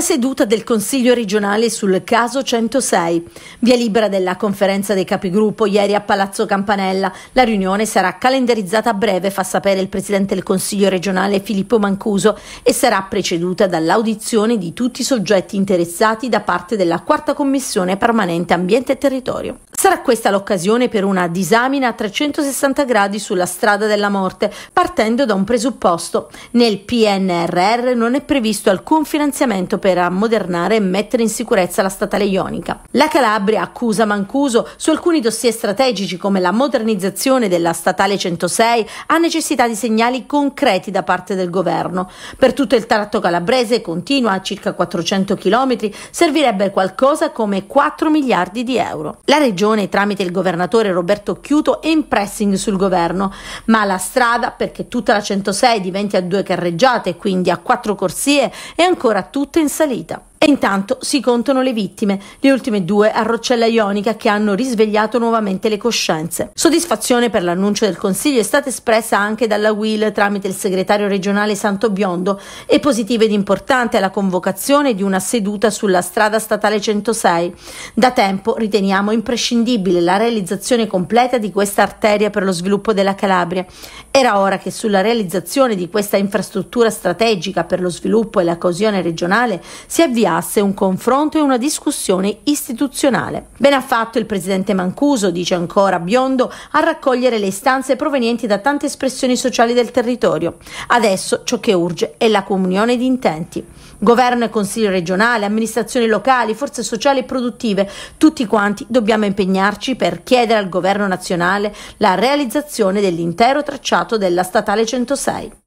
seduta del Consiglio regionale sul caso 106. Via libera della conferenza dei capigruppo ieri a Palazzo Campanella. La riunione sarà calendarizzata a breve, fa sapere il Presidente del Consiglio regionale Filippo Mancuso, e sarà preceduta dall'audizione di tutti i soggetti interessati da parte della Quarta Commissione permanente Ambiente e Territorio. Sarà questa l'occasione per una disamina a 360 gradi sulla strada della morte, partendo da un presupposto. Nel PNRR non è previsto alcun finanziamento per ammodernare e mettere in sicurezza la statale ionica. La Calabria accusa Mancuso su alcuni dossier strategici come la modernizzazione della statale 106 ha necessità di segnali concreti da parte del governo. Per tutto il tratto calabrese continua a circa 400 km servirebbe qualcosa come 4 miliardi di euro. La regione Regione tramite il governatore Roberto Chiuto e in pressing sul governo, ma la strada perché tutta la 106 diventi a due carreggiate, quindi a quattro corsie, è ancora tutta in salita. E intanto si contano le vittime, le ultime due a Roccella Ionica che hanno risvegliato nuovamente le coscienze. Soddisfazione per l'annuncio del Consiglio è stata espressa anche dalla WIL tramite il segretario regionale Santo Biondo e positiva ed importante è la convocazione di una seduta sulla strada statale 106. Da tempo riteniamo imprescindibile la realizzazione completa di questa arteria per lo sviluppo della Calabria. Era ora che sulla realizzazione di questa infrastruttura strategica per lo sviluppo e la coesione regionale si avvia iniziasse un confronto e una discussione istituzionale. Ben ha fatto il presidente Mancuso, dice ancora Biondo, a raccogliere le istanze provenienti da tante espressioni sociali del territorio. Adesso ciò che urge è la comunione di intenti. Governo e Consiglio regionale, amministrazioni locali, forze sociali e produttive, tutti quanti dobbiamo impegnarci per chiedere al Governo nazionale la realizzazione dell'intero tracciato della statale 106.